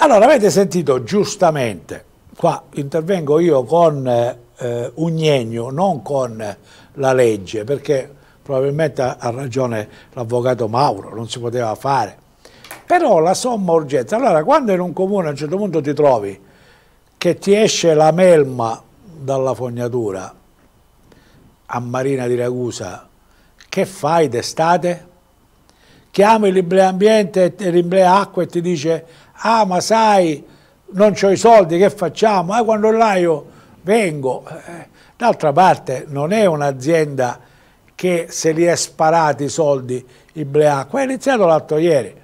Allora, avete sentito giustamente, qua intervengo io con eh, Ugnegno, non con la legge, perché probabilmente ha ragione l'avvocato Mauro, non si poteva fare. Però la somma urgenza, allora quando in un comune a un certo punto ti trovi che ti esce la melma dalla fognatura a Marina di Ragusa, che fai d'estate? il libre ambiente e l'imblea acqua e ti dice ah ma sai non ho i soldi che facciamo? Ah quando là io vengo. Eh, d'altra parte non è un'azienda che se li è sparati i soldi l'imblea bleacqua è iniziato l'altro ieri,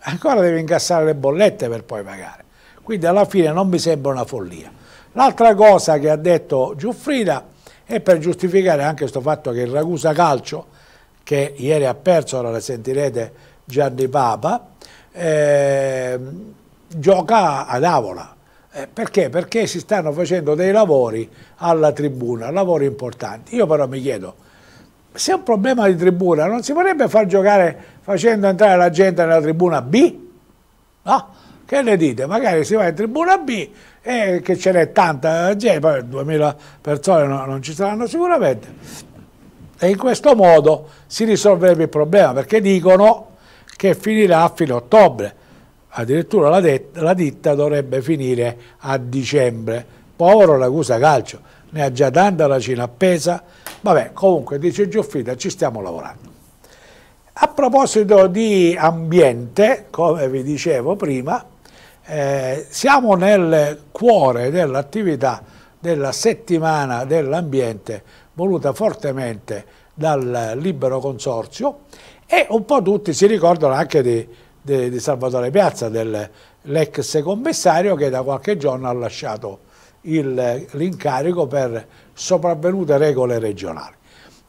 ancora deve incassare le bollette per poi pagare. Quindi alla fine non mi sembra una follia. L'altra cosa che ha detto Giuffrida è per giustificare anche questo fatto che il Ragusa Calcio che ieri ha perso, ora le sentirete, Gianni Papa, eh, gioca ad Avola. Eh, perché? Perché si stanno facendo dei lavori alla tribuna, lavori importanti. Io però mi chiedo, se è un problema di tribuna, non si potrebbe far giocare facendo entrare la gente nella tribuna B? No? Che ne dite? Magari si va in tribuna B e che ce n'è tanta gente, poi 2000 persone non, non ci saranno sicuramente e in questo modo si risolverebbe il problema, perché dicono che finirà a fine ottobre. Addirittura la, la ditta dovrebbe finire a dicembre. Povero Ragusa Calcio, ne ha già tanta la Cina appesa. Vabbè, comunque, dice Giuffrida, ci stiamo lavorando. A proposito di ambiente, come vi dicevo prima, eh, siamo nel cuore dell'attività della settimana dell'ambiente voluta fortemente dal libero consorzio e un po' tutti si ricordano anche di, di, di Salvatore Piazza, dell'ex commissario che da qualche giorno ha lasciato l'incarico per sopravvenute regole regionali.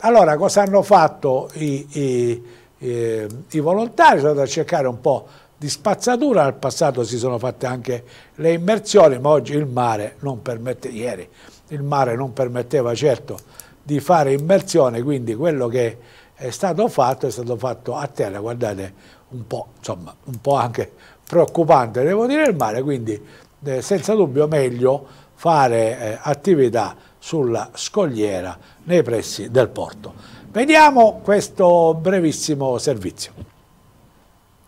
Allora cosa hanno fatto i, i, i, i volontari? Sono andati a cercare un po' di spazzatura, nel passato si sono fatte anche le immersioni, ma oggi il mare non permette, ieri il mare non permetteva certo di fare immersione, quindi quello che è stato fatto è stato fatto a terra, guardate, un po', insomma, un po anche preoccupante, devo dire il mare, quindi eh, senza dubbio meglio fare eh, attività sulla scogliera nei pressi del porto. Vediamo questo brevissimo servizio.